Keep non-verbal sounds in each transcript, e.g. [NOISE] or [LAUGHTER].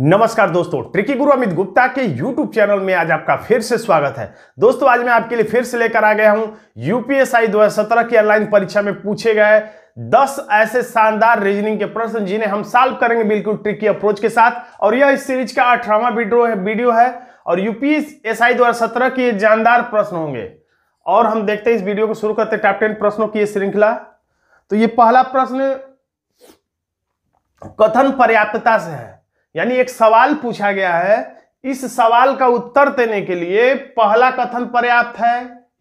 नमस्कार दोस्तों ट्रिकी गुरु अमित गुप्ता के यूट्यूब चैनल में आज आपका फिर से स्वागत है दोस्तों आज मैं आपके लिए फिर से लेकर आ गया हूं यूपीएसआई 2017 की ऑनलाइन परीक्षा में पूछे गए 10 ऐसे शानदार रीजनिंग के प्रश्न जिन्हें हम सॉल्व करेंगे बिल्कुल ट्रिकी अप्रोच के साथ और यह इस सीरीज का अठारवा वीडियो है वीडियो है और यूपीएसआई हजार के जानदार प्रश्न होंगे और हम देखते हैं इस वीडियो को शुरू करते टॉप टेन प्रश्नों की श्रृंखला तो ये पहला प्रश्न कथन पर्याप्तता से है यानी एक सवाल पूछा गया है इस सवाल का उत्तर देने के लिए पहला कथन पर्याप्त है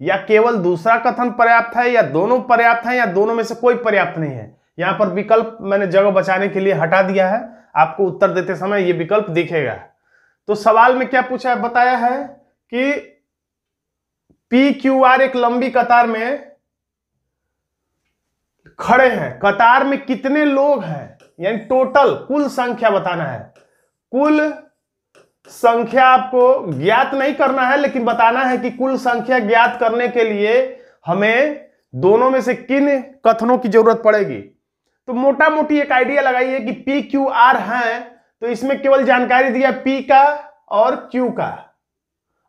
या केवल दूसरा कथन पर्याप्त है या दोनों पर्याप्त है या दोनों में से कोई पर्याप्त नहीं है यहां पर विकल्प मैंने जगह बचाने के लिए हटा दिया है आपको उत्तर देते समय यह विकल्प दिखेगा तो सवाल में क्या पूछा है बताया है कि पी क्यू आर एक लंबी कतार में खड़े हैं कतार में कितने लोग हैं यानी टोटल कुल संख्या बताना है कुल संख्या आपको ज्ञात नहीं करना है लेकिन बताना है कि कुल संख्या ज्ञात करने के लिए हमें दोनों में से किन कथनों की जरूरत पड़ेगी तो मोटा मोटी एक आइडिया लगाइए कि पी क्यू आर है तो इसमें केवल जानकारी दिया पी का और क्यू का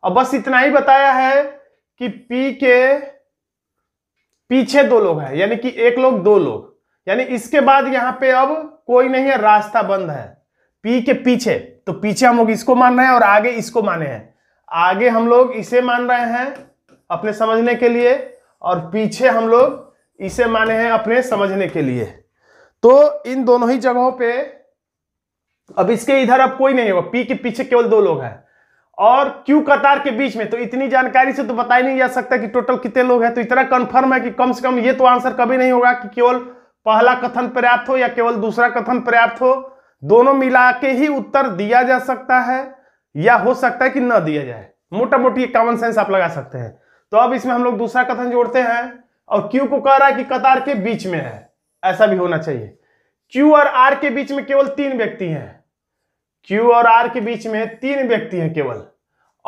अब बस इतना ही बताया है कि पी के पीछे दो लोग हैं यानी कि एक लोग दो लोग यानी इसके बाद यहां पे अब कोई नहीं है रास्ता बंद है पी के पीछे तो पीछे हम लोग इसको मान रहे हैं और आगे इसको माने हैं आगे हम लोग इसे मान रहे हैं अपने समझने के लिए और पीछे हम लोग इसे माने हैं अपने समझने के लिए तो इन दोनों ही जगहों पे अब इसके इधर अब कोई नहीं होगा पी के पीछे केवल दो लोग हैं और क्यू कतार के बीच में तो इतनी जानकारी से तो बता ही नहीं जा सकता कि टोटल कितने लोग हैं तो इतना कंफर्म है कि कम से कम ये तो आंसर कभी नहीं होगा कि केवल पहला कथन पर्याप्त हो या केवल दूसरा कथन पर्याप्त हो दोनों मिला के ही उत्तर दिया जा सकता है या हो सकता है कि न दिया जाए मोटा मोटी कॉमन सेंस आप लगा सकते हैं तो अब इसमें हम लोग दूसरा कथन जोड़ते हैं और क्यू को कह रहा है कि कतार के बीच में है ऐसा भी होना चाहिए क्यू और आर के बीच में केवल तीन व्यक्ति हैं क्यू और आर के बीच में तीन व्यक्ति हैं केवल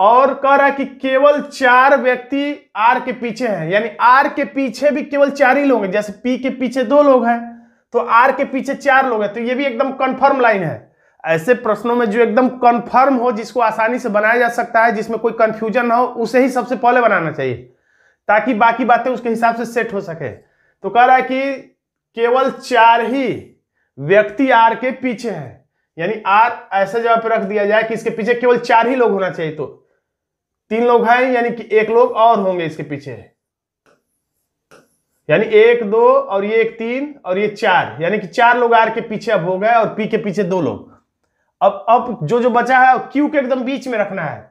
और कह रहा है कि केवल चार व्यक्ति आर के पीछे हैं यानी आर के पीछे भी केवल चार ही लोग हैं जैसे पी के पीछे दो लोग हैं तो आर के पीछे चार लोग हैं तो ये भी एकदम कन्फर्म लाइन है ऐसे प्रश्नों में जो एकदम कन्फर्म हो जिसको आसानी से बनाया जा सकता है जिसमें कोई कन्फ्यूजन ना हो उसे ही सबसे पहले बनाना चाहिए ताकि बाकी बातें उसके हिसाब से सेट हो सके तो कह रहा है कि केवल चार ही व्यक्ति आर के पीछे है यानी आर ऐसे जगह पर रख दिया जाए कि इसके पीछे केवल चार ही लोग होना चाहिए तो तीन लोग हैं यानी कि एक लोग और होंगे इसके पीछे यानी एक दो और ये एक तीन और ये चार यानी कि चार लोग आर के पीछे अब हो गए और पी के पीछे दो लोग अब अब जो जो बचा है क्यू के एकदम बीच में रखना है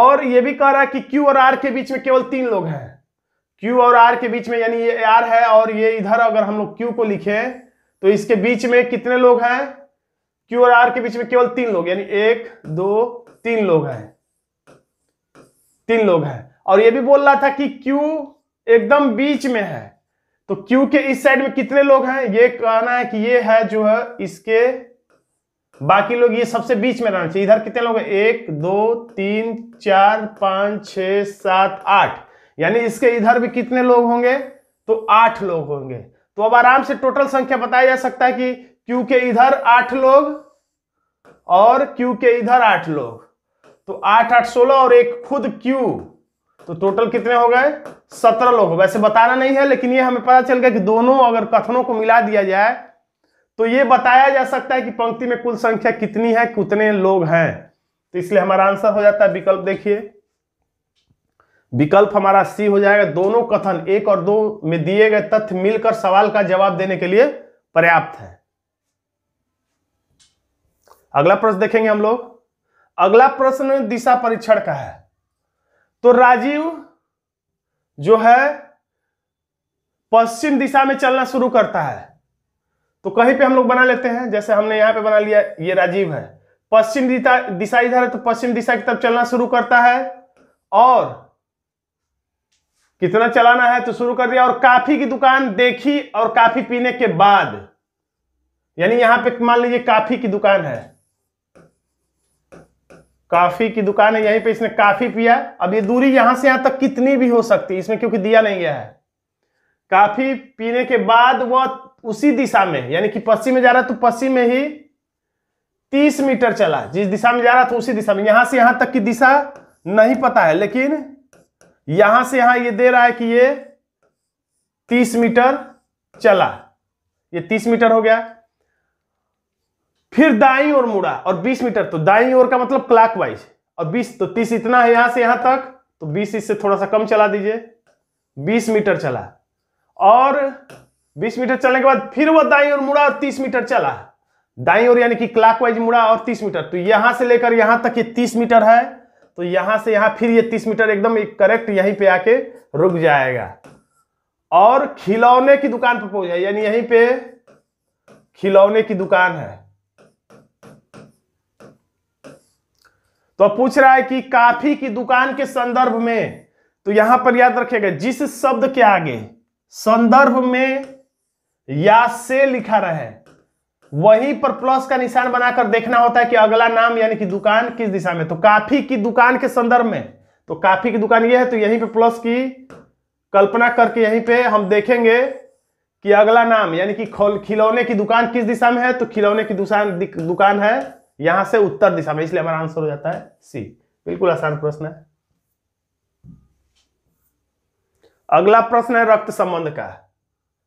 और ये भी कह रहा है कि क्यू और आर के बीच में केवल तीन लोग हैं क्यू और आर के बीच में यानी ये आर है और ये इधर अगर हम लोग क्यू को लिखे तो इसके बीच में कितने लोग हैं क्यू और आर के बीच में केवल तीन लोग यानी एक दो तीन लोग हैं तीन लोग हैं और ये भी बोल रहा था कि क्यू एकदम बीच में है तो क्यू के इस साइड में कितने लोग हैं ये कहना है कि ये है जो है इसके बाकी लोग ये सबसे बीच में रहना चाहिए इधर कितने लोग हैं एक दो तीन चार पांच छ सात आठ यानी इसके इधर भी कितने लोग होंगे तो आठ लोग होंगे तो अब आराम से टोटल संख्या बताया जा सकता है कि क्यू के इधर आठ लोग और क्यू के इधर आठ लोग तो आठ आठ सोलह और एक खुद क्यू तो टोटल कितने हो गए सत्रह लोग वैसे बताना नहीं है लेकिन ये हमें पता चल गया कि दोनों अगर कथनों को मिला दिया जाए तो ये बताया जा सकता है कि पंक्ति में कुल संख्या कितनी है कितने लोग हैं तो इसलिए हमारा आंसर हो जाता है विकल्प देखिए विकल्प हमारा सी हो जाएगा दोनों कथन एक और दो में दिए गए तथ्य मिलकर सवाल का जवाब देने के लिए पर्याप्त है अगला प्रश्न देखेंगे हम लोग अगला प्रश्न दिशा परीक्षण का है तो राजीव जो है पश्चिम दिशा में चलना शुरू करता है तो कहीं पे हम लोग बना लेते हैं जैसे हमने यहां पे बना लिया ये राजीव है पश्चिम दिशा इधर है तो पश्चिम दिशा की तरफ चलना शुरू करता है और कितना चलाना है तो शुरू कर दिया और काफी की दुकान देखी और काफी पीने के बाद यानी यहां पे मान लीजिए काफी की दुकान है काफी की दुकान है यहीं पे इसने काफी पिया अब ये दूरी यहां से यहां तक कितनी भी हो सकती है इसमें क्योंकि दिया नहीं गया है काफी पीने के बाद वह उसी दिशा में यानी कि पश्चिम में जा रहा है तो पश्चिम में ही तीस मीटर चला जिस दिशा में जा रहा था उसी दिशा में यहां से यहां तक की दिशा नहीं पता है लेकिन यहां से यहां ये दे रहा है कि ये तीस मीटर चला ये तीस मीटर हो गया फिर दाई और मुड़ा और 20 मीटर तो दाई ओर का मतलब क्लॉकवाइज और 20 तो 30 इतना है यहां से यहां तक तो 20 इससे थोड़ा सा कम चला दीजिए 20 मीटर चला और 20 मीटर चलने के बाद फिर वह दाई और मुड़ा और 30 मीटर चला दाई और यानी कि क्लॉकवाइज मुड़ा और 30 मीटर तो यहां से लेकर यहां तक ये तीस मीटर है तो यहां से यहां फिर ये तीस मीटर एकदम एक करेक्ट यहीं पे आके रुक जाएगा और खिलौने की दुकान पर पहुंच जाए यानी यहीं पे खिलौने की दुकान है तो पूछ रहा है कि काफी की दुकान के संदर्भ में तो यहां पर याद रखेगा जिस शब्द के आगे संदर्भ में या से लिखा रहे वहीं पर प्लस का निशान बनाकर देखना होता है कि अगला नाम यानी कि दुकान किस दिशा में तो काफी की दुकान के संदर्भ में तो काफी की दुकान ये है तो यहीं पे प्लस की कल्पना करके यहीं पे हम देखेंगे कि अगला नाम यानी कि खिलौने की दुकान किस दिशा में है तो खिलौने की दुकान दुकान है यहां से उत्तर दिशा में इसलिए हमारा आंसर हो जाता है सी बिल्कुल आसान प्रश्न है अगला प्रश्न है रक्त संबंध का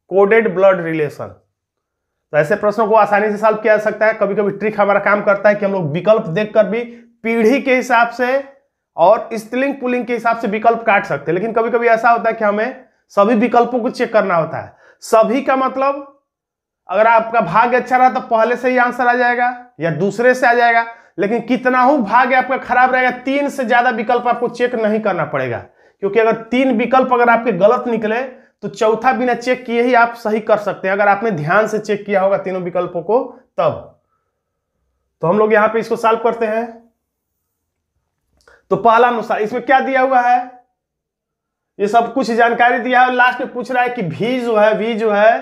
कोडेड ब्लड रिलेशन तो ऐसे प्रश्नों को आसानी से सॉल्व किया जा सकता है कभी कभी ट्रिक हमारा काम करता है कि हम लोग विकल्प देखकर भी पीढ़ी के हिसाब से और स्त्रिंग पुलिंग के हिसाब से विकल्प काट सकते हैं लेकिन कभी कभी ऐसा होता है कि हमें सभी विकल्पों को चेक करना होता है सभी का मतलब अगर आपका भाग्य अच्छा रहा तो पहले से ही आंसर आ जाएगा या दूसरे से आ जाएगा लेकिन कितना हो भाग्य आपका खराब रहेगा तीन से ज्यादा विकल्प आपको चेक नहीं करना पड़ेगा क्योंकि अगर तीन विकल्प अगर आपके गलत निकले तो चौथा बिना चेक किए ही आप सही कर सकते हैं अगर आपने ध्यान से चेक किया होगा तीनों विकल्पों को तब तो हम लोग यहां पे इसको सॉल्व करते हैं तो पहला अनुसार इसमें क्या दिया हुआ है ये सब कुछ जानकारी दिया है लास्ट में पूछ रहा है कि भी जो है वी जो है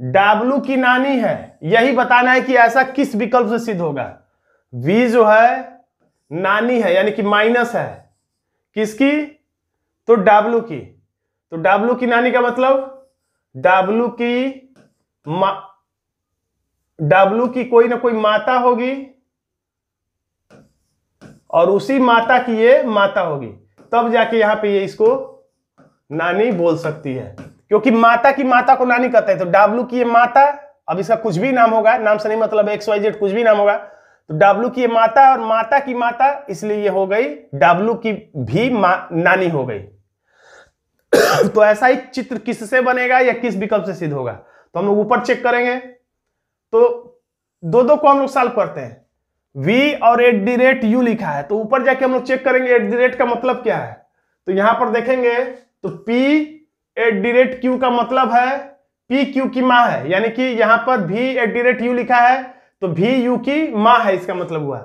W की नानी है यही बताना है कि ऐसा किस विकल्प से सिद्ध होगा V जो है नानी है यानी कि माइनस है किसकी तो W की तो W की नानी का मतलब W की मा W की कोई ना कोई माता होगी और उसी माता की ये माता होगी तब जाके यहां पे ये इसको नानी बोल सकती है क्योंकि माता की माता को नानी कहते हैं तो डाब्लू की ये माता अब इसका कुछ भी नाम होगा नाम से नहीं मतलब एक्स वाई जेड कुछ भी नाम होगा तो डाब्लू की ये माता और माता की माता इसलिए ये हो गई डाब्लू की भी नानी हो गई [COUGHS] तो ऐसा ही चित्र किससे बनेगा या किस विकल्प से सिद्ध होगा तो हम लोग ऊपर चेक करेंगे तो दो दो को हम लोग सॉल्व करते हैं v और एट दी रेट यू लिखा है तो ऊपर जाके हम लोग चेक करेंगे एट दी रेट का मतलब क्या है तो यहां पर देखेंगे तो p at the rate Q का मतलब है पी क्यू की माँ है यानी कि यहाँ पर भी एट डी रेट यू लिखा है तो भी यू की माँ है इसका मतलब हुआ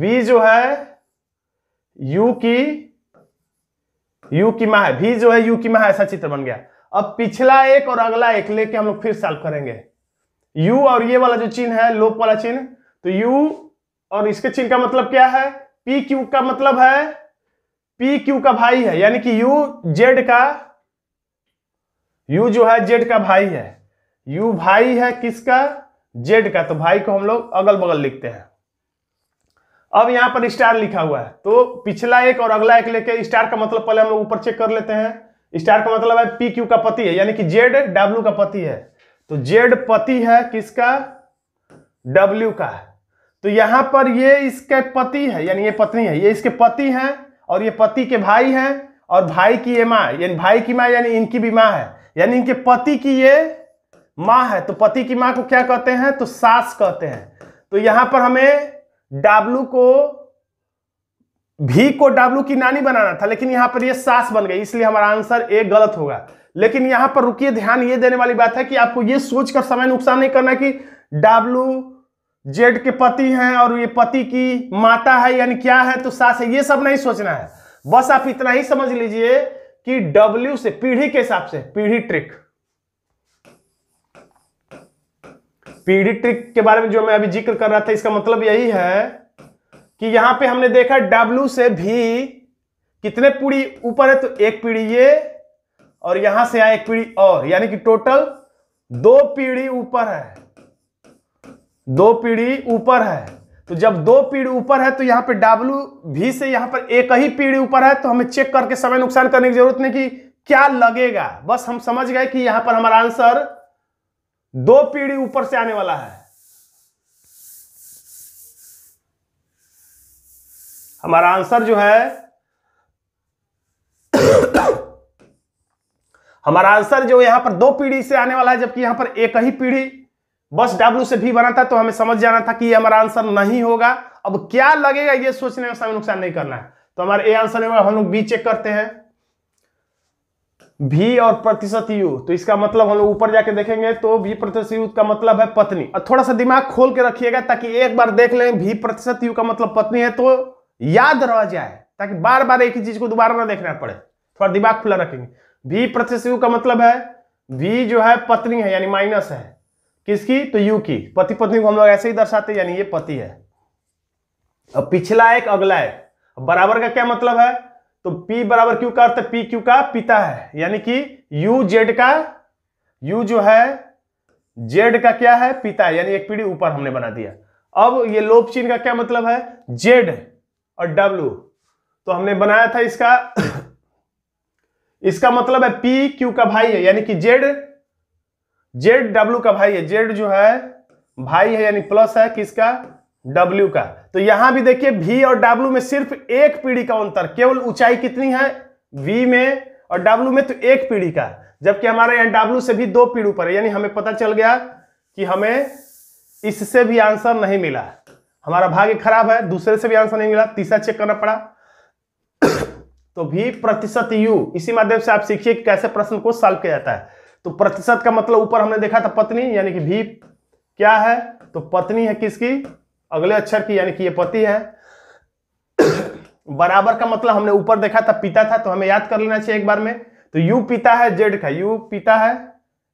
वी जो है यू की यू की माँ है भी जो है यू की माँ ऐसा चित्र बन गया अब पिछला एक और अगला एक लेके हम लोग फिर सॉल्व करेंगे यू और ये वाला जो चिन्ह है लोप वाला चिन्ह तो यू और इसके चिन्ह का मतलब क्या है पी क्यू का मतलब है पी क्यू का भाई है यानी कि यू जेड का यू जो है जेड का भाई है यू भाई है किसका जेड का तो भाई को हम लोग अगल बगल लिखते हैं अब यहां पर स्टार लिखा हुआ है तो पिछला एक और अगला एक लेके स्टार का मतलब पहले हम लोग ऊपर चेक कर लेते हैं स्टार का मतलब है पी क्यू का पति है यानी कि जेड डब्ल्यू का पति है तो जेड पति है किसका डब्ल्यू का है तो यहां पर ये इसके पति है यानी ये पत्नी है ये इसके पति है और ये पति के भाई हैं और भाई की ये माँ यानी भाई की माँ यानी इनकी भी माँ है यानी इनके पति की ये माँ है तो पति की माँ को क्या कहते हैं तो सास कहते हैं तो यहां पर हमें डाब्लू को भी को डाब्लू की नानी बनाना था लेकिन यहां पर ये सास बन गई इसलिए हमारा आंसर ए गलत होगा लेकिन यहां पर रुकिए ध्यान ये देने वाली बात है कि आपको ये सोचकर समय नुकसान नहीं करना कि डाब्लू जेड के पति हैं और ये पति की माता है यानी क्या है तो सास है ये सब नहीं सोचना है बस आप इतना ही समझ लीजिए कि डब्ल्यू से पीढ़ी के हिसाब से पीढ़ी ट्रिक पीढ़ी ट्रिक के बारे में जो मैं अभी जिक्र कर रहा था इसका मतलब यही है कि यहां पे हमने देखा डब्ल्यू से भी कितने पीढ़ी ऊपर है तो एक पीढ़ी ये और यहां से आए एक पीढ़ी और यानी कि टोटल दो पीढ़ी ऊपर है दो पीढ़ी ऊपर है तो जब दो पीढ़ी ऊपर है तो यहां पे डब्ल्यू भी से यहां पर एक ही पीढ़ी ऊपर है तो हमें चेक करके समय नुकसान करने की जरूरत नहीं कि क्या लगेगा बस हम समझ गए कि यहां पर हमारा आंसर दो पीढ़ी ऊपर से आने वाला है हमारा आंसर जो है [COUGHS] हमारा आंसर जो यहां पर दो पीढ़ी से आने वाला है जबकि यहां पर एक ही पीढ़ी बस डब्ल्यू से भी बना था तो हमें समझ जाना था कि ये हमारा आंसर नहीं होगा अब क्या लगेगा ये सोचने में समय नुकसान नहीं करना है तो हमारा ए आंसर होगा हम लोग बी चेक करते हैं भी और प्रतिशत यू तो इसका मतलब हम लोग ऊपर जाके देखेंगे तो भी प्रतिशत यू का मतलब है पत्नी और थोड़ा सा दिमाग खोल के रखिएगा ताकि एक बार देख लें भी प्रतिशत यू का मतलब पत्नी है तो याद रह जाए ताकि बार बार एक ही चीज को दोबारा ना देखना पड़े थोड़ा दिमाग खुला रखेंगे भी प्रतिशत यू का मतलब है भी जो है पत्नी है यानी माइनस है किसकी तो यू की पति पत्नी को हम लोग ऐसे ही दर्शाते यानी ये पति है अब पिछला एक अगला एक बराबर का क्या मतलब है तो P बराबर क्यू का अर्थ पी क्यू का पिता है यानी कि यू जेड का यू जो है जेड का क्या है पिता है यानी एक पीढ़ी ऊपर हमने बना दिया अब ये लोप चिन्ह का क्या मतलब है जेड और W तो हमने बनाया था इसका [COUGHS] इसका मतलब है पी क्यू का भाई है यानी कि जेड जेड डब्ल्यू का भाई है जेड जो है भाई है यानी प्लस है किसका डब्ल्यू का तो यहां भी देखिए वी और डब्ल्यू में सिर्फ एक पीढ़ी का अंतर केवल ऊंचाई कितनी है वी में और डब्ल्यू में तो एक पीढ़ी का जबकि हमारे यहाँ डब्ल्यू से भी दो पीढ़ी ऊपर है यानी हमें पता चल गया कि हमें इससे भी आंसर नहीं मिला हमारा भाग्य खराब है दूसरे से भी आंसर नहीं मिला तीसरा चेक करना पड़ा [COUGHS] तो भी प्रतिशत यू इसी माध्यम से आप सीखिए कि कैसे प्रश्न को सॉल्व किया जाता है तो प्रतिशत का मतलब ऊपर हमने देखा था पत्नी यानी कि भी क्या है तो पत्नी है किसकी अगले अक्षर की यानी कि ये पति है [COUGHS] बराबर का मतलब हमने ऊपर देखा था पिता था तो हमें याद कर लेना चाहिए एक बार में तो यू पिता है जेड का यू पिता है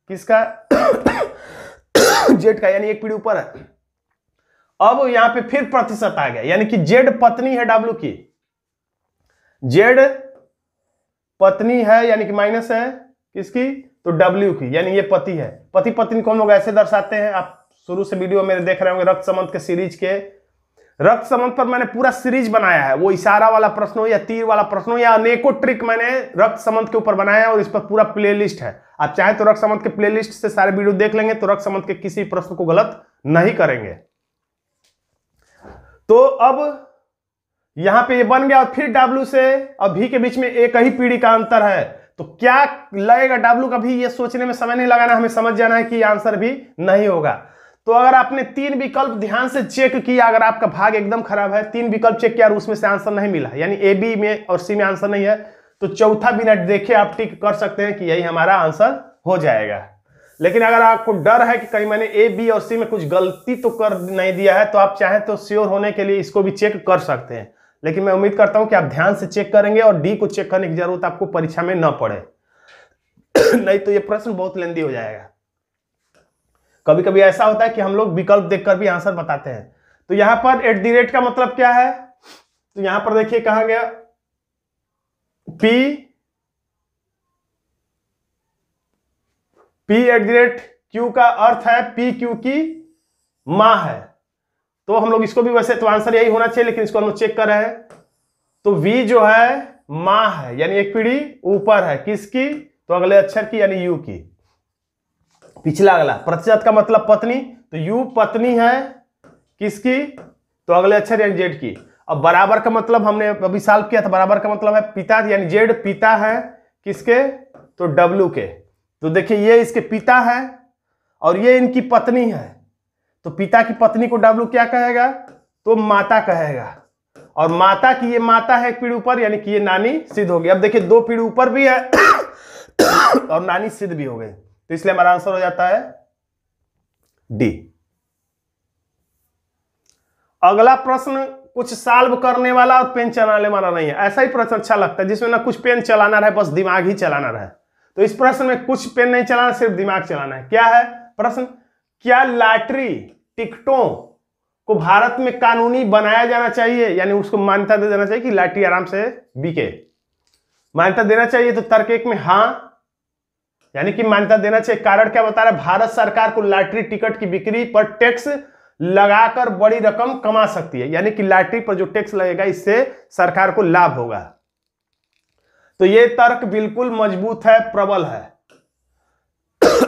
किसका [COUGHS] जेड का यानी एक पीढ़ी ऊपर है अब यहां पे फिर प्रतिशत आ गया यानी कि जेड पत्नी है डब्ल्यू की जेड पत्नी है यानी कि माइनस है किसकी तो W की यानी ये पति है पति पत्नी को हम लोग ऐसे दर्शाते हैं आप शुरू से वीडियो मेरे देख रहे होंगे रक्त संबंध के सीरीज के रक्त संबंध पर मैंने पूरा सीरीज बनाया है वो इशारा वाला प्रश्न हो या तीर वाला प्रश्न हो या अनेकों ट्रिक मैंने रक्त संबंध के ऊपर बनाया है और इस पर पूरा प्लेलिस्ट है आप चाहे तो रक्त संबंध के प्लेलिस्ट से सारे वीडियो देख लेंगे तो रक्त संबंध के किसी प्रश्न को गलत नहीं करेंगे तो अब यहां पे ये बन गया और फिर डब्ल्यू से और भी के बीच में एक ही पीढ़ी का अंतर है तो क्या लगेगा डब्ल्यू का भी ये सोचने में समय नहीं लगाना हमें समझ जाना है कि आंसर भी नहीं होगा तो अगर आपने तीन विकल्प ध्यान से चेक किया अगर आपका भाग एकदम खराब है तीन विकल्प चेक किया और उसमें से आंसर नहीं मिला यानी ए बी में और सी में आंसर नहीं है तो चौथा बिना देखे आप टिक कर सकते हैं कि यही हमारा आंसर हो जाएगा लेकिन अगर आपको डर है कि कहीं मैंने ए बी और सी में कुछ गलती तो कर नहीं दिया है तो आप चाहें तो श्योर होने के लिए इसको भी चेक कर सकते हैं लेकिन मैं उम्मीद करता हूं कि आप ध्यान से चेक करेंगे और डी को चेक करने की जरूरत आपको परीक्षा में न पड़े [CLEARS THROAT] नहीं तो ये प्रश्न बहुत लेंदी हो जाएगा कभी कभी ऐसा होता है कि हम लोग विकल्प देखकर भी आंसर बताते हैं तो यहां पर एट दी रेट का मतलब क्या है तो यहां पर देखिए कहा गया P P at the rate Q का अर्थ है पी क्यू की मां है तो हम लोग इसको भी वैसे तो आंसर यही होना चाहिए लेकिन इसको हम लोग चेक कर रहे हैं तो वी जो है माँ है यानी एक पीढ़ी ऊपर है किसकी तो अगले अक्षर की यानी यू की पिछला अगला प्रतिशत का मतलब पत्नी तो यू पत्नी है किसकी तो अगले अक्षर यानी जेड की अब बराबर का मतलब हमने अभी साल्व किया था बराबर का मतलब है पिता यानी जेड पिता है किसके तो डब्लू के तो देखिए ये इसके पिता है और ये इनकी पत्नी है तो पिता की पत्नी को डब्लू क्या कहेगा तो माता कहेगा और माता की ये माता है एक पीढ़ी ऊपर यानी कि ये नानी सिद्ध होगी अब देखिए दो पीढ़ी ऊपर भी है [COUGHS] और नानी सिद्ध भी हो गई तो इसलिए हमारा आंसर हो जाता है डी अगला प्रश्न कुछ साल्व करने वाला और पेन चलाने वाला नहीं है ऐसा ही प्रश्न अच्छा लगता है जिसमें ना कुछ पेन चलाना रहे बस दिमाग ही चलाना रहे तो इस प्रश्न में कुछ पेन नहीं चलाना सिर्फ दिमाग चलाना है क्या है प्रश्न क्या लाटरी टिकटों को भारत में कानूनी बनाया जाना चाहिए यानी उसको मान्यता दे देना चाहिए कि लाठी आराम से बिके मान्यता देना चाहिए तो तर्क एक में हाँ यानी कि मान्यता देना चाहिए कारण क्या बता रहा है भारत सरकार को लाटरी टिकट की बिक्री पर टैक्स लगाकर बड़ी रकम कमा सकती है यानी कि लाटरी पर जो टैक्स लगेगा इससे सरकार को लाभ होगा तो यह तर्क बिल्कुल मजबूत है प्रबल है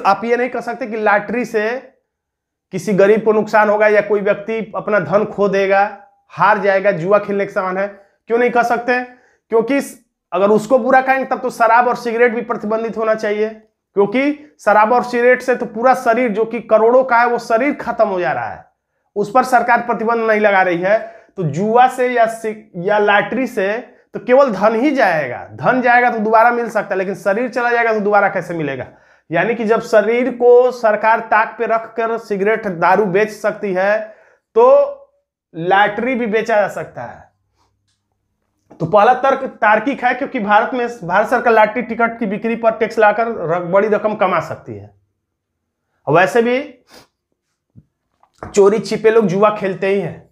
आप ये नहीं कह सकते कि लाटरी से किसी गरीब को नुकसान होगा या कोई व्यक्ति अपना धन खो देगा हार जाएगा जुआ खेलने के समान है क्यों नहीं कह सकते क्योंकि अगर उसको बुरा कहेंगे तब तो शराब और सिगरेट भी प्रतिबंधित होना चाहिए क्योंकि शराब और सिगरेट से तो पूरा शरीर जो कि करोड़ों का है वो शरीर खत्म हो जा रहा है उस पर सरकार प्रतिबंध नहीं लगा रही है तो जुआ से या या लाटरी से तो केवल धन ही जाएगा धन जाएगा तो दोबारा मिल सकता है लेकिन शरीर चला जाएगा तो दोबारा कैसे मिलेगा यानी कि जब शरीर को सरकार ताक पे रखकर सिगरेट दारू बेच सकती है तो लैटरी भी बेचा जा सकता है तो पहला तर्क तार्किक है क्योंकि भारत में भारत सरकार लाटरी टिकट की बिक्री पर टैक्स लाकर बड़ी रकम कमा सकती है वैसे भी चोरी छिपे लोग जुआ खेलते ही हैं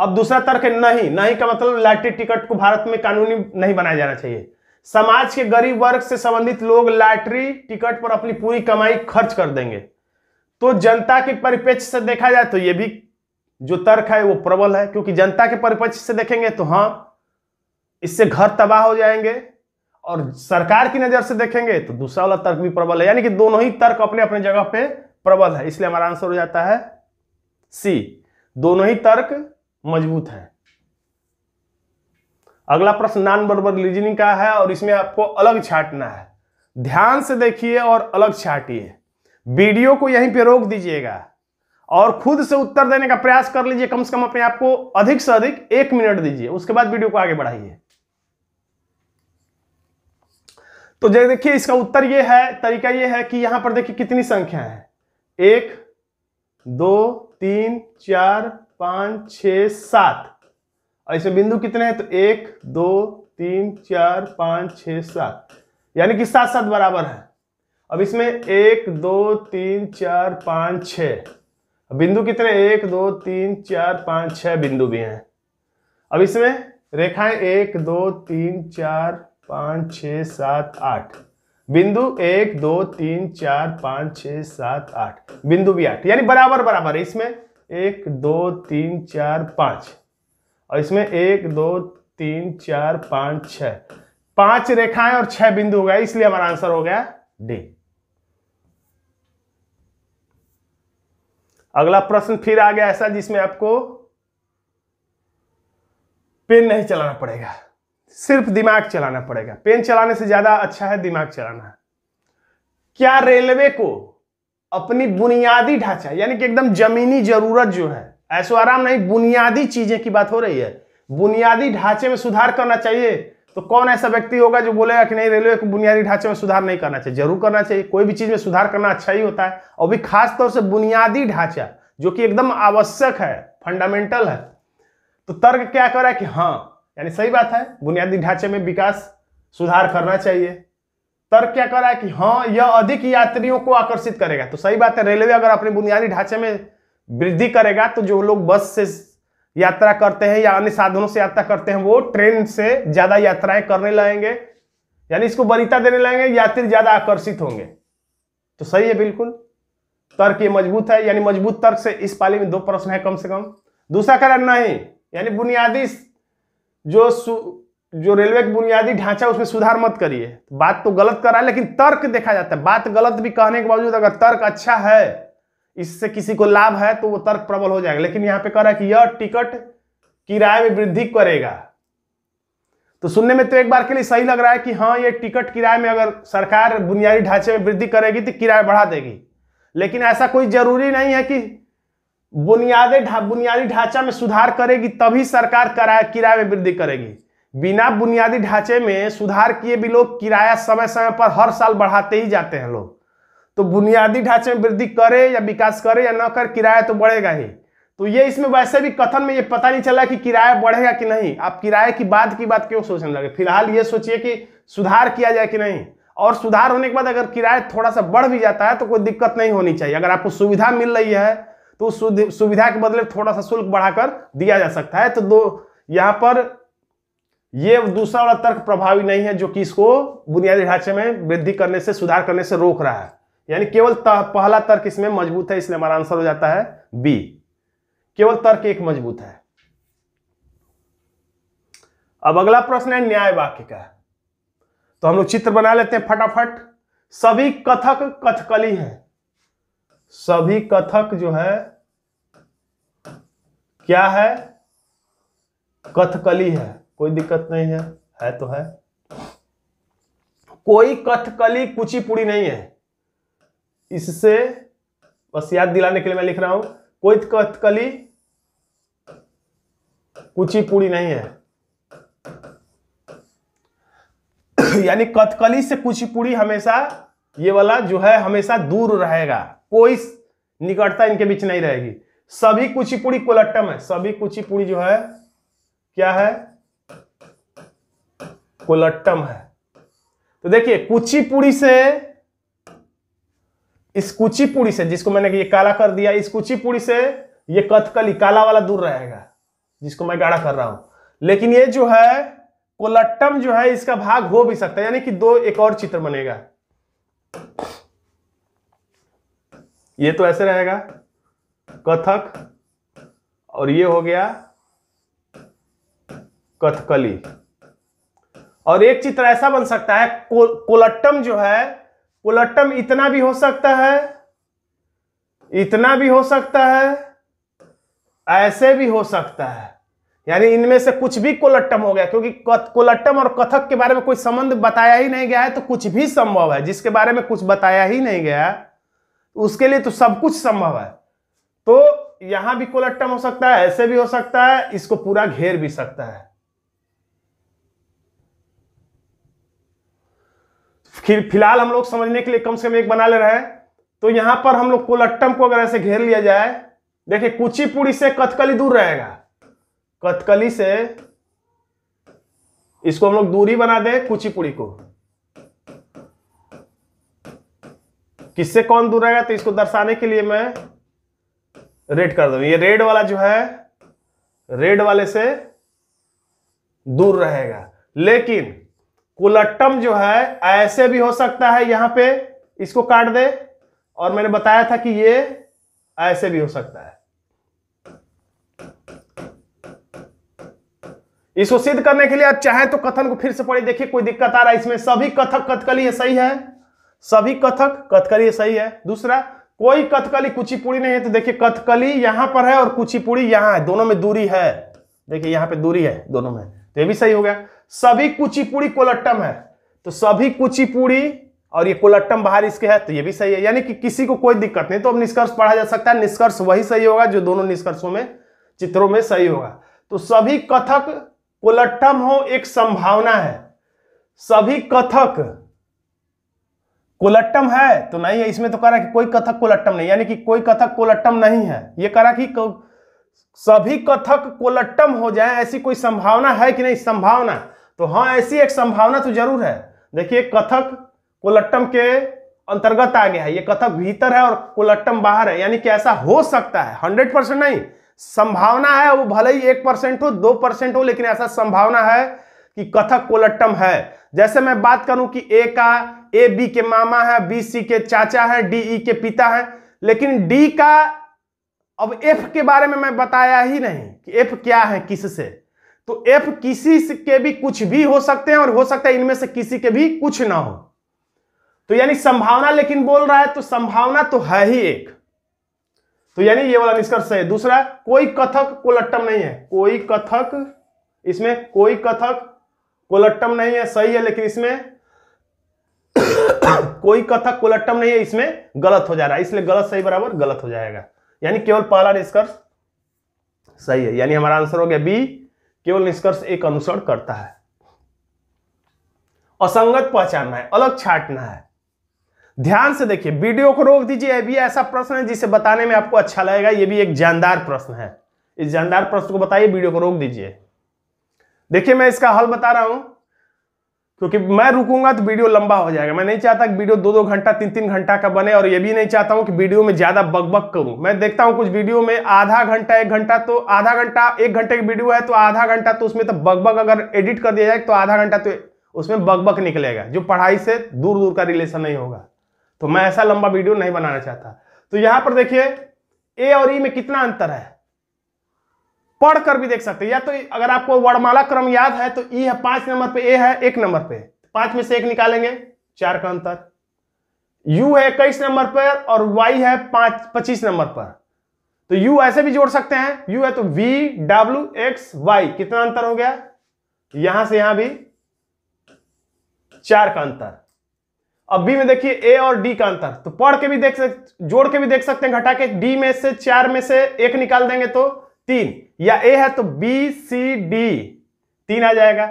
अब दूसरा तर्क नहीं नहीं का मतलब लाटरी टिकट को भारत में कानूनी नहीं बनाया जाना चाहिए समाज के गरीब वर्ग से संबंधित लोग लॉटरी टिकट पर अपनी पूरी कमाई खर्च कर देंगे तो जनता के परिप्रेक्ष्य से देखा जाए तो ये भी जो तर्क है वो प्रबल है क्योंकि जनता के परिप्रेक्ष्य से देखेंगे तो हाँ इससे घर तबाह हो जाएंगे और सरकार की नज़र से देखेंगे तो दूसरा वाला तर्क भी प्रबल है यानी कि दोनों ही तर्क अपने अपने जगह पे प्रबल है इसलिए हमारा आंसर हो जाता है सी दोनों ही तर्क मजबूत हैं अगला प्रश्न नॉन वर्बल रीजनिंग का है और इसमें आपको अलग छाटना है ध्यान से देखिए और अलग छाटिए वीडियो को यहीं पे रोक दीजिएगा और खुद से उत्तर देने का प्रयास कर लीजिए कम से कम अपने आप को अधिक से अधिक एक मिनट दीजिए उसके बाद वीडियो को आगे बढ़ाइए तो जैसे देखिए इसका उत्तर ये है तरीका ये है कि यहां पर देखिए कितनी संख्या है एक दो तीन चार पांच छ सात और इसमें बिंदु कितने हैं तो एक दो तीन चार पाँच छ सात यानी कि सात सात बराबर है अब इसमें एक दो तीन चार पाँच छ बिंदु कितने एक दो तीन चार पाँच छः बिंदु भी हैं अब इसमें रेखाएं एक दो तीन चार पाँच छ सात आठ बिंदु एक दो तीन चार पाँच छ सात आठ बिंदु भी आठ यानी बराबर बराबर है इसमें एक दो तीन चार पांच और इसमें एक दो तीन चार पांच छ पांच रेखाएं और छह बिंदु हो गए इसलिए हमारा आंसर हो गया डी अगला प्रश्न फिर आ गया ऐसा जिसमें आपको पेन नहीं चलाना पड़ेगा सिर्फ दिमाग चलाना पड़ेगा पेन चलाने से ज्यादा अच्छा है दिमाग चलाना है क्या रेलवे को अपनी बुनियादी ढांचा यानी कि एकदम जमीनी जरूरत जो है ऐसो आराम नहीं बुनियादी चीजें की बात हो रही है बुनियादी ढांचे में सुधार करना चाहिए तो कौन ऐसा व्यक्ति होगा जो बोलेगा कि नहीं रेलवे को बुनियादी ढांचे में सुधार नहीं करना चाहिए जरूर करना चाहिए कोई भी चीज़ में सुधार करना अच्छा ही होता है और भी खास तौर से बुनियादी ढांचा जो कि एकदम आवश्यक है फंडामेंटल है तो तर्क क्या कर रहा है कि हाँ यानी सही बात है बुनियादी ढांचे में विकास सुधार करना चाहिए तर्क क्या कर रहा है कि हाँ यह अधिक यात्रियों को आकर्षित करेगा तो सही बात है रेलवे अगर अपने बुनियादी ढांचे में वृद्धि करेगा तो जो लोग बस से यात्रा करते हैं या अन्य साधनों से यात्रा करते हैं वो ट्रेन से ज्यादा यात्राएं करने लगेंगे यानी इसको बनीता देने लगेंगे यात्री ज्यादा आकर्षित होंगे तो सही है बिल्कुल तर्क ये मजबूत है यानी मजबूत तर्क से इस पाली में दो प्रश्न है कम से कम दूसरा कारण नहीं यानी बुनियादी जो जो रेलवे की बुनियादी ढांचा उसमें सुधार मत करिए बात तो गलत कर रहा है लेकिन तर्क देखा जाता है बात गलत भी कहने के बावजूद अगर तर्क अच्छा है इससे किसी को लाभ है तो वो तर्क प्रबल हो जाएगा लेकिन यहां पे कह रहा है कि यह टिकट किराए में वृद्धि करेगा तो सुनने में तो एक बार के लिए सही लग रहा है कि हाँ ये टिकट किराए में अगर सरकार बुनियादी ढांचे में वृद्धि करेगी तो किराया बढ़ा देगी लेकिन ऐसा कोई जरूरी नहीं है कि बुनियादी ढा, बुनियादी ढांचा में सुधार करेगी तभी सरकार किराया किराए में वृद्धि करेगी बिना बुनियादी ढांचे में सुधार किए भी लोग किराया समय समय पर हर साल बढ़ाते ही जाते हैं लोग तो बुनियादी ढांचे में वृद्धि करे या विकास करे या न कर किराया तो बढ़ेगा ही तो ये इसमें वैसे भी कथन में ये पता नहीं चला कि किराया बढ़ेगा कि नहीं आप किराए की बात की बात क्यों सोचने लगे फिलहाल ये सोचिए कि सुधार किया जाए कि नहीं और सुधार होने के बाद अगर किराया थोड़ा सा बढ़ भी जाता है तो कोई दिक्कत नहीं होनी चाहिए अगर आपको सुविधा मिल रही है तो सुविधा के बदले थोड़ा सा शुल्क बढ़ाकर दिया जा सकता है तो दो यहाँ पर ये दूसरा वाला तर्क प्रभावी नहीं है जो कि इसको बुनियादी ढांचे में वृद्धि करने से सुधार करने से रोक रहा है यानी केवल पहला तर्क इसमें मजबूत है इसलिए हमारा आंसर हो जाता है बी केवल तर्क एक मजबूत है अब अगला प्रश्न है न्याय वाक्य का तो हम लोग चित्र बना लेते हैं फटाफट सभी कथक कथकली हैं सभी कथक जो है क्या है कथकली है कोई दिक्कत नहीं है है तो है कोई कथकली कुचिपुड़ी नहीं है इससे बस याद दिलाने के लिए मैं लिख रहा हूं कोई कथकली कुचिपुड़ी नहीं है [COUGHS] यानी कथकली से कुचिपुड़ी हमेशा ये वाला जो है हमेशा दूर रहेगा कोई निकटता इनके बीच नहीं रहेगी सभी कुचिपुड़ी कोलट्टम है सभी कुचिपुड़ी जो है क्या है कोलट्टम है तो देखिए कुचिपुड़ी से इस कुचिपुड़ी से जिसको मैंने ये काला कर दिया इस कुचिपुड़ी से ये कथकली काला वाला दूर रहेगा जिसको मैं गाढ़ा कर रहा हूं लेकिन ये जो है कोलट्टम जो है इसका भाग हो भी सकता है यानी कि दो एक और चित्र बनेगा ये तो ऐसे रहेगा कथक और ये हो गया कथकली और एक चित्र ऐसा बन सकता है को, कोलट्टम जो है पुलट्टम इतना भी हो सकता है इतना भी हो सकता है ऐसे भी हो सकता है यानी इनमें से कुछ भी कोलट्टम हो गया क्योंकि कोलट्टम और कथक के बारे में कोई संबंध बताया ही नहीं गया है तो कुछ भी संभव है जिसके बारे में कुछ बताया ही नहीं गया तो उसके लिए तो सब कुछ संभव है तो यहां भी कोलट्टम हो सकता है ऐसे भी हो सकता है इसको पूरा घेर भी सकता है फिर फिलहाल हम लोग समझने के लिए कम से कम एक बना ले रहे हैं तो यहाँ पर हम लोग कोलट्टम को अगर ऐसे घेर लिया जाए देखिए कुचिपुड़ी से कथकली दूर रहेगा कथकली से इसको हम लोग दूरी बना दें कुचिपुड़ी को किससे कौन दूर रहेगा तो इसको दर्शाने के लिए मैं रेड कर दूं ये रेड वाला जो है रेड वाले से दूर रहेगा लेकिन कुलट्टम जो है ऐसे भी हो सकता है यहां पे इसको काट दे और मैंने बताया था कि ये ऐसे भी हो सकता है इसको सिद्ध करने के लिए आप चाहें तो कथन को फिर से पढ़िए देखिए कोई दिक्कत आ रहा है इसमें सभी कथक कथकली सही है सभी कथक कथकली सही है दूसरा कोई कथकली कुचिपुड़ी नहीं है तो देखिए कथकली यहां पर है और कुचिपुड़ी यहां है दोनों में दूरी है देखिए यहां पे दूरी है दोनों में तो ये भी सही हो गया सभी कुचिपुड़ी कोलट्टम है तो सभी कुचिपुड़ी और ये कोलट्टम बाहर इसके है तो ये भी सही है यानी कि किसी को कोई दिक्कत नहीं तो अब निष्कर्ष पढ़ा जा सकता है निष्कर्ष वही सही होगा जो दोनों निष्कर्षों में चित्रों में सही होगा तो सभी कथक कोलट्टम हो एक संभावना है सभी कथक कोलट्टम है तो नहीं है इसमें तो कह रहा है कि कोई कथक कोलट्टम नहीं यानी कि कोई कथक कोलट्टम नहीं है ये कह रहा कि सभी कथक कोलट्टम हो जाए ऐसी कोई संभावना है कि नहीं संभावना तो हाँ ऐसी एक संभावना तो जरूर है देखिए कथक कोलट्टम के अंतर्गत आ गया है ये कथक भीतर है और कोलट्टम बाहर है यानी कि ऐसा हो सकता है हंड्रेड परसेंट नहीं संभावना है वो भले ही एक परसेंट हो दो परसेंट हो लेकिन ऐसा संभावना है कि कथक कोलट्टम है जैसे मैं बात करूं कि ए का ए बी के मामा है बी सी के चाचा है डी ई e के पिता है लेकिन डी का अब एफ के बारे में मैं बताया ही नहीं कि एफ क्या है किससे तो एफ किसी के भी कुछ भी हो सकते हैं और हो सकता है इनमें से किसी के भी कुछ ना हो तो यानी संभावना लेकिन बोल रहा है तो संभावना तो है ही एक तो यानी ये वाला निष्कर्ष है दूसरा कोई कथक कोलट्टम नहीं है कोई कथक इसमें कोई कथक कोलट्टम नहीं है सही है लेकिन इसमें [COUGHS] कोई कथक कोलट्टम नहीं है इसमें गलत हो जा रहा है इसलिए गलत सही बराबर गलत हो जाएगा यानी केवल पहला निष्कर्ष सही है यानी हमारा आंसर हो गया बी केवल निष्कर्ष एक अनुसरण करता है असंगत पहचानना है अलग छाटना है ध्यान से देखिए वीडियो को रोक दीजिए यह भी ऐसा प्रश्न है जिसे बताने में आपको अच्छा लगेगा यह भी एक जानदार प्रश्न है इस जानदार प्रश्न को बताइए वीडियो को रोक दीजिए देखिए मैं इसका हल बता रहा हूं क्योंकि मैं रुकूंगा तो वीडियो लंबा हो जाएगा मैं नहीं चाहता कि वीडियो दो दो घंटा तीन तीन घंटा का बने और ये भी नहीं चाहता हूं कि वीडियो में ज़्यादा बकबक करूं मैं देखता हूं कुछ वीडियो में आधा घंटा एक घंटा तो आधा घंटा एक घंटे की वीडियो है तो आधा घंटा तो उसमें तो बकबक अगर एडिट कर दिया जाए तो आधा घंटा तो उसमें बकबक निकलेगा जो पढ़ाई से दूर दूर का रिलेशन नहीं होगा तो मैं ऐसा लंबा वीडियो नहीं बनाना चाहता तो यहां पर देखिए ए और ई में कितना अंतर है पढ़कर भी देख सकते हैं या तो अगर आपको वर्णमाला क्रम याद है तो ई है पांच नंबर पे ए है एक नंबर पे पांच में से एक निकालेंगे चार का अंतर यू है इक्कीस नंबर पर और वाई है पांच पच्चीस नंबर पर तो यू ऐसे भी जोड़ सकते हैं यू है तो वी डब्ल्यू एक्स वाई कितना अंतर हो गया यहां से यहां भी चार का अंतर अब बी में देखिए ए और डी का अंतर तो पढ़ के भी देख सकते जोड़ के भी देख सकते हैं घटा के डी में से चार में से एक निकाल देंगे तो तीन या ए है तो बी सी डी तीन आ जाएगा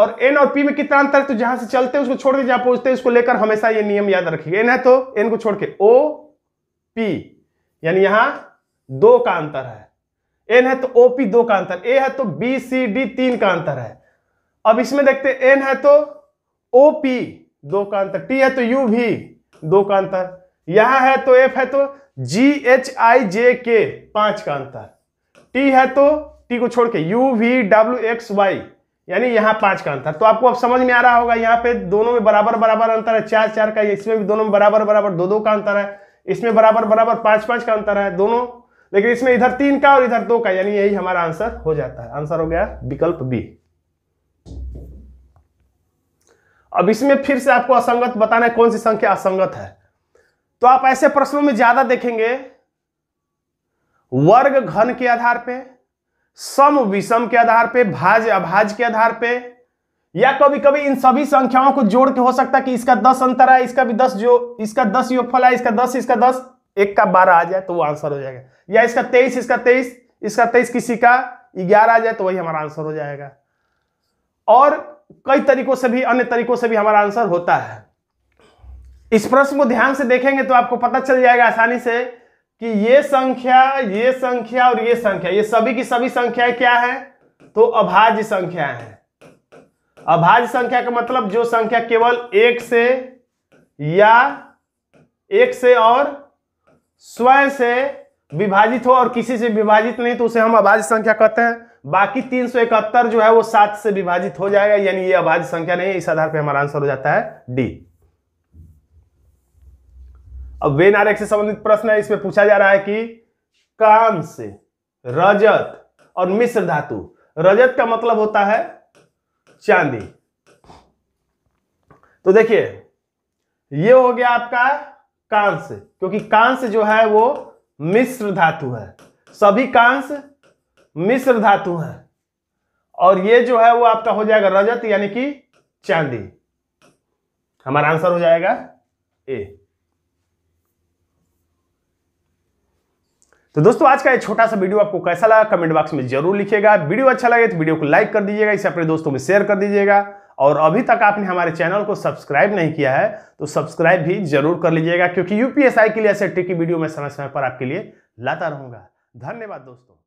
और एन और पी में कितना अंतर है तो जहां से चलते हैं उसको छोड़ के जहां पहुंचते हैं उसको लेकर हमेशा ये नियम याद रखिए एन है तो एन को छोड़ के ओ पी यानी यहां दो का अंतर है एन है तो ओ पी दो का अंतर ए है तो बी सी डी तीन का अंतर है अब इसमें देखते एन है तो ओ पी दो का अंतर टी है तो यू भी दो का अंतर यहां है तो एफ है तो जी एच आई जे के पांच का अंतर टी है तो टी को छोड़ के U V W X Y यानी यहाँ पांच का अंतर तो आपको अब समझ में आ रहा होगा यहाँ पे दोनों में बराबर बराबर अंतर है चार चार का इसमें भी दोनों में बराबर बराबर दो दो का अंतर है इसमें बराबर बराबर पांच पांच का अंतर है दोनों लेकिन इसमें इधर तीन का और इधर दो का यानी यही हमारा आंसर हो जाता है आंसर हो गया विकल्प बी अब इसमें फिर से आपको असंगत बताना है कौन सी संख्या असंगत है तो आप ऐसे प्रश्नों में ज्यादा देखेंगे वर्ग घन के आधार पे सम विषम के आधार पे भाज अभाज के आधार पे या कभी कभी इन सभी संख्याओं को जोड़ के हो सकता है कि इसका दस अंतर है इसका भी दस जो इसका दस योगफल है इसका दस इसका दस एक का बारह आ जाए तो वो आंसर हो जाएगा या इसका तेईस इसका तेईस इसका तेईस किसी का ग्यारह आ जाए तो वही हमारा आंसर हो जाएगा और कई तरीकों से भी अन्य तरीकों से भी हमारा आंसर होता है इस प्रश्न को ध्यान से देखेंगे तो आपको पता चल जाएगा आसानी से कि ये संख्या ये संख्या और ये संख्या ये सभी की सभी संख्याएं क्या है तो अभाज्य संख्या है अभाज्य संख्या का मतलब जो संख्या केवल एक से या एक से और स्वयं से विभाजित हो और किसी से विभाजित नहीं तो उसे हम अभाज्य संख्या कहते हैं बाकी तीन सौ इकहत्तर जो है वो सात से विभाजित हो जाएगा यानी ये अभाज्य संख्या नहीं इस आधार पर हमारा आंसर हो जाता है डी अब वेन आरेख से संबंधित प्रश्न है इसमें पूछा जा रहा है कि कांस रजत और मिश्र धातु रजत का मतलब होता है चांदी तो देखिए ये हो गया आपका कांस क्योंकि कांस जो है वो मिश्र धातु है सभी कांस मिश्र धातु है और ये जो है वो आपका हो जाएगा रजत यानी कि चांदी हमारा आंसर हो जाएगा ए तो दोस्तों आज का ये छोटा सा वीडियो आपको कैसा लगा कमेंट बॉक्स में जरूर लिखिएगा वीडियो अच्छा लगे तो वीडियो को लाइक कर दीजिएगा इसे अपने दोस्तों में शेयर कर दीजिएगा और अभी तक आपने हमारे चैनल को सब्सक्राइब नहीं किया है तो सब्सक्राइब भी जरूर कर लीजिएगा क्योंकि यूपीएसआई के लिए ऐसे टिकी वीडियो मैं समय समय पर आपके लिए लाता रहूंगा धन्यवाद दोस्तों